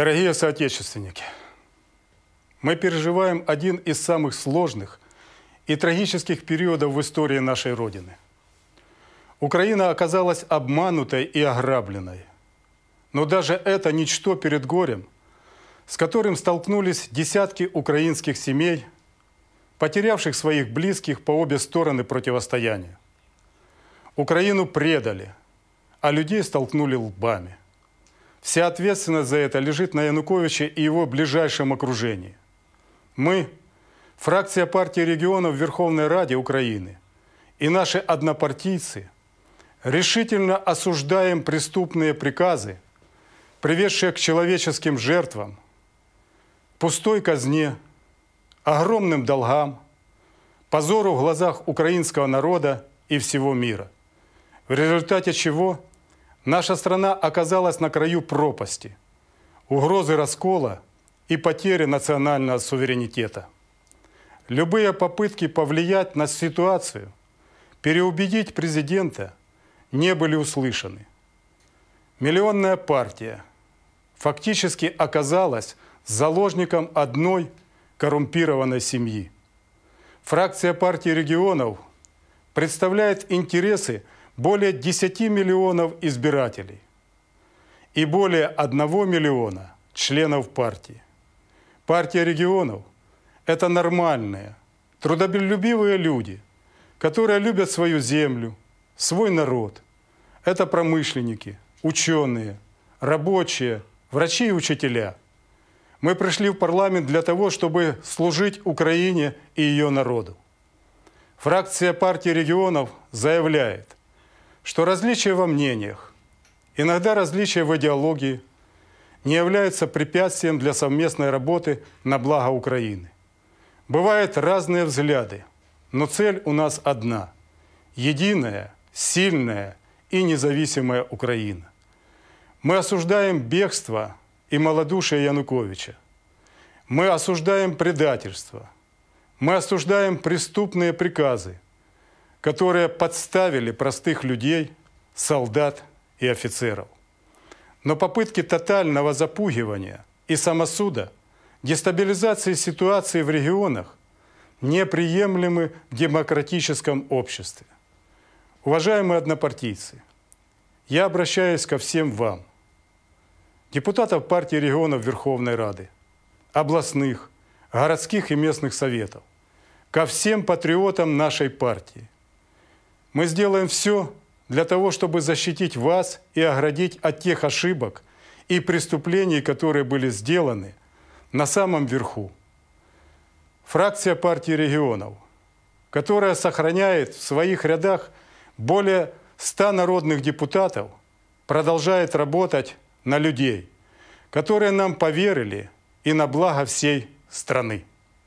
Дорогие соотечественники, мы переживаем один из самых сложных и трагических периодов в истории нашей Родины. Украина оказалась обманутой и ограбленной. Но даже это ничто перед горем, с которым столкнулись десятки украинских семей, потерявших своих близких по обе стороны противостояния. Украину предали, а людей столкнули лбами – Вся ответственность за это лежит на Януковиче и его ближайшем окружении. Мы – фракция партии регионов Верховной Раде Украины и наши однопартийцы решительно осуждаем преступные приказы, приведшие к человеческим жертвам, пустой казне, огромным долгам, позору в глазах украинского народа и всего мира, в результате чего – Наша страна оказалась на краю пропасти, угрозы раскола и потери национального суверенитета. Любые попытки повлиять на ситуацию, переубедить президента не были услышаны. Миллионная партия фактически оказалась заложником одной коррумпированной семьи. Фракция партии регионов представляет интересы более 10 миллионов избирателей и более 1 миллиона членов партии. Партия регионов – это нормальные, трудолюбивые люди, которые любят свою землю, свой народ. Это промышленники, ученые, рабочие, врачи и учителя. Мы пришли в парламент для того, чтобы служить Украине и ее народу. Фракция партии регионов заявляет, что различия во мнениях, иногда различия в идеологии не являются препятствием для совместной работы на благо Украины. Бывают разные взгляды, но цель у нас одна – единая, сильная и независимая Украина. Мы осуждаем бегство и малодушие Януковича. Мы осуждаем предательство. Мы осуждаем преступные приказы – которые подставили простых людей, солдат и офицеров. Но попытки тотального запугивания и самосуда, дестабилизации ситуации в регионах неприемлемы в демократическом обществе. Уважаемые однопартийцы, я обращаюсь ко всем вам, депутатов партии регионов Верховной Рады, областных, городских и местных советов, ко всем патриотам нашей партии – мы сделаем все для того, чтобы защитить вас и оградить от тех ошибок и преступлений, которые были сделаны на самом верху. Фракция партии регионов, которая сохраняет в своих рядах более 100 народных депутатов, продолжает работать на людей, которые нам поверили и на благо всей страны.